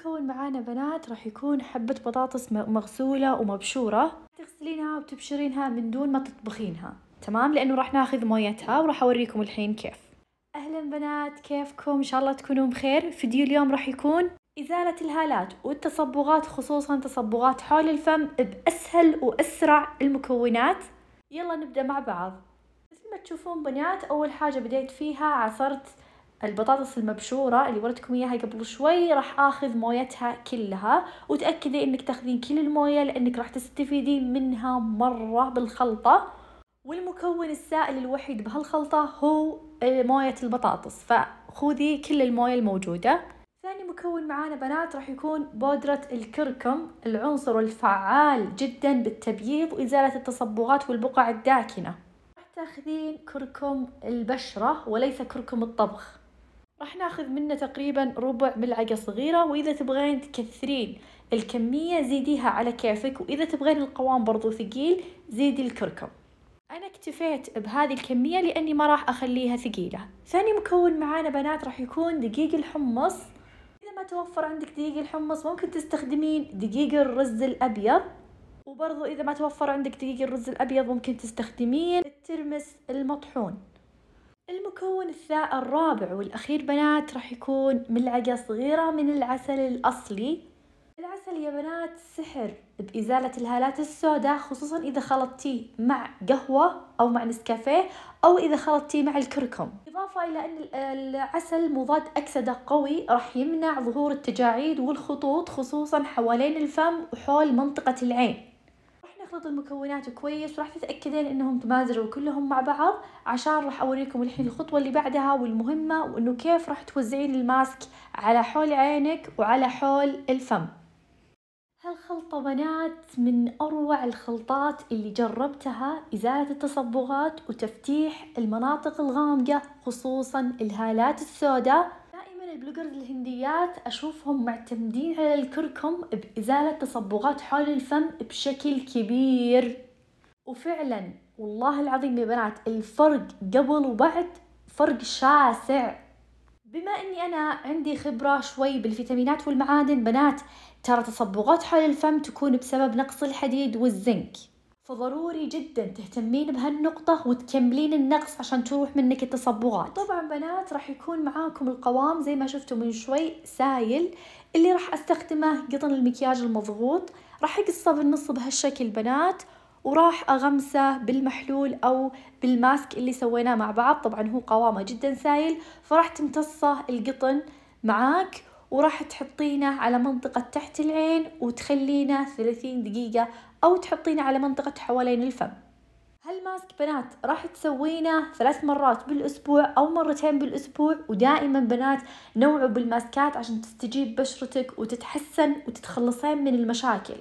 بكون معانا بنات راح يكون حبة بطاطس مغسولة ومبشورة تغسلينها وتبشرينها من دون ما تطبخينها تمام لأنه راح ناخذ مويتها وراح أوريكم الحين كيف أهلا بنات كيفكم إن شاء الله تكونوا بخير فيديو اليوم راح يكون إزالة الهالات والتصبغات خصوصا تصبغات حول الفم بأسهل وأسرع المكونات يلا نبدأ مع بعض مثل ما تشوفون بنات أول حاجة بديت فيها عصرت البطاطس المبشورة اللي وريتكم إياها قبل شوي راح آخذ مويتها كلها وتأكدي إنك تاخذين كل الموية لأنك راح تستفيدين منها مرة بالخلطة والمكون السائل الوحيد بهالخلطة هو آه، موية البطاطس فخذي كل الموية الموجودة ثاني مكون معانا بنات راح يكون بودرة الكركم العنصر الفعال جدا بالتبييض وإزالة التصبغات والبقع الداكنة راح تاخذين كركم البشرة وليس كركم الطبخ راح ناخذ منه تقريبا ربع ملعقة صغيرة وإذا تبغين تكثرين الكمية زيديها على كيفك وإذا تبغين القوام برضو ثقيل زيدي الكركم أنا اكتفيت بهذه الكمية لأني ما راح أخليها ثقيلة ثاني مكون معانا بنات راح يكون دقيق الحمص إذا ما توفر عندك دقيق الحمص ممكن تستخدمين دقيق الرز الأبيض وبرضو إذا ما توفر عندك دقيق الرز الأبيض ممكن تستخدمين الترمس المطحون الثاء الرابع والأخير بنات راح يكون ملعقة صغيرة من العسل الأصلي العسل يا بنات سحر بإزالة الهالات السوداء خصوصا إذا خلطتيه مع قهوة أو مع نسكافيه أو إذا خلطتيه مع الكركم إضافة إلى أن العسل مضاد أكسدة قوي راح يمنع ظهور التجاعيد والخطوط خصوصا حوالين الفم وحول منطقة العين نخلط المكونات كويس وراح تتأكدين انهم تمازجوا كلهم مع بعض عشان راح اوريكم الحين الخطوة اللي بعدها والمهمة وانه كيف راح توزعين الماسك على حول عينك وعلى حول الفم هالخلطة بنات من أروع الخلطات اللي جربتها إزالة التصبغات وتفتيح المناطق الغامقة خصوصا الهالات السوداء البلوجرز الهنديات أشوفهم معتمدين على الكركم بإزالة تصبغات حول الفم بشكل كبير وفعلا والله العظيم يا بنات الفرق قبل وبعد فرق شاسع بما اني انا عندي خبره شوي بالفيتامينات والمعادن بنات ترى تصبغات حول الفم تكون بسبب نقص الحديد والزنك فضروري جدا تهتمين بهالنقطة وتكملين النقص عشان تروح منك التصبغات طبعا بنات راح يكون معاكم القوام زي ما شفتوا من شوي سايل اللي راح استخدمه قطن المكياج المضغوط راح اقصه بالنص بهالشكل بنات وراح اغمسه بالمحلول او بالماسك اللي سويناه مع بعض طبعا هو قوامه جدا سايل فراح تمتصه القطن معاك وراح تحطينه على منطقة تحت العين وتخلينه 30 دقيقة أو تحطينه على منطقة حوالين الفم هالماسك بنات راح تسوينه ثلاث مرات بالأسبوع أو مرتين بالأسبوع ودائما بنات نوعوا بالماسكات عشان تستجيب بشرتك وتتحسن وتتخلصين من المشاكل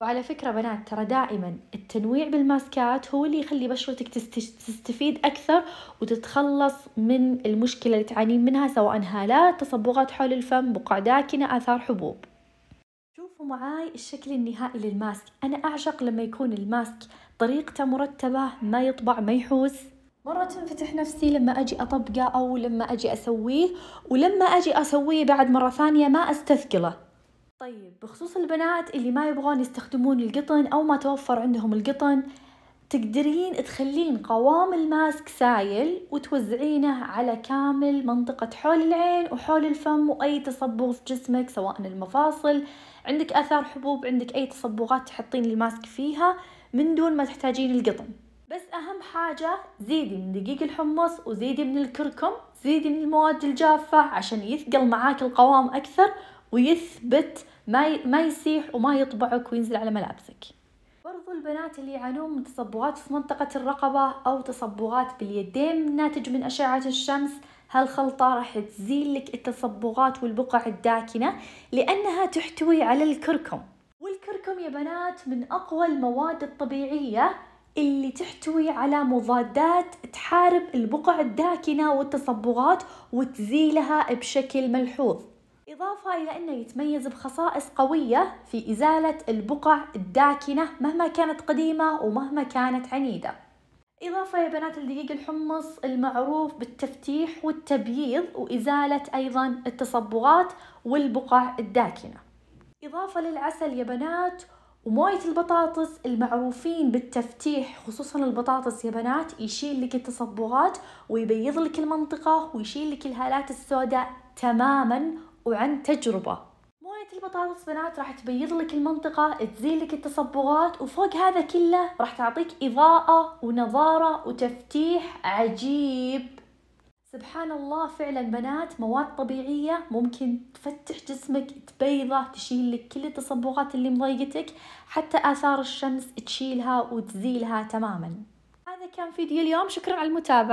وعلى فكرة بنات ترى دائما التنويع بالماسكات هو اللي يخلي بشرتك تستفيد أكثر وتتخلص من المشكلة اللي تعانين منها سواء هالات تصبغات حول الفم بقع داكنة آثار حبوب شوفوا معاي الشكل النهائي للماسك أنا أعشق لما يكون الماسك طريقته مرتبة ما يطبع ما يحوس مرة تنفتح نفسي لما أجي أطبقه أو لما أجي أسويه ولما أجي أسويه بعد مرة ثانية ما أستثقله طيب بخصوص البنات اللي ما يبغون يستخدمون القطن أو ما توفر عندهم القطن تقدرين تخلين قوام الماسك سايل وتوزعينه على كامل منطقة حول العين وحول الفم وأي تصبغ في جسمك سواء المفاصل عندك اثار حبوب عندك اي تصبغات تحطين الماسك فيها من دون ما تحتاجين القطن بس اهم حاجة زيدي من دقيق الحمص وزيدي من الكركم زيدي من المواد الجافة عشان يثقل معاك القوام اكثر ويثبت ما ما يسيح وما يطبعك وينزل على ملابسك برضو البنات اللي يعانون من تصبغات في منطقة الرقبة أو تصبغات باليدين ناتج من أشعة الشمس هالخلطة راح تزيل لك التصبغات والبقع الداكنة لأنها تحتوي على الكركم والكركم يا بنات من أقوى المواد الطبيعية اللي تحتوي على مضادات تحارب البقع الداكنة والتصبغات وتزيلها بشكل ملحوظ إضافة إلى أنه يتميز بخصائص قوية في إزالة البقع الداكنة مهما كانت قديمة ومهما كانت عنيدة إضافة يا بنات الدقيق الحمص المعروف بالتفتيح والتبييض وإزالة أيضا التصبغات والبقع الداكنة إضافة للعسل يا بنات وموية البطاطس المعروفين بالتفتيح خصوصا البطاطس يا بنات يشيل لك التصبغات ويبيض لك المنطقة ويشيل لك الهالات السوداء تماما وعن تجربة صينية البطاطس بنات راح تبيض لك المنطقة تزيل لك التصبغات وفوق هذا كله راح تعطيك إضاءة ونظارة وتفتيح عجيب سبحان الله فعلا بنات مواد طبيعية ممكن تفتح جسمك تبيضه تشيل لك كل التصبغات اللي مضايقتك حتى آثار الشمس تشيلها وتزيلها تماما هذا كان فيديو اليوم شكرا على المتابعة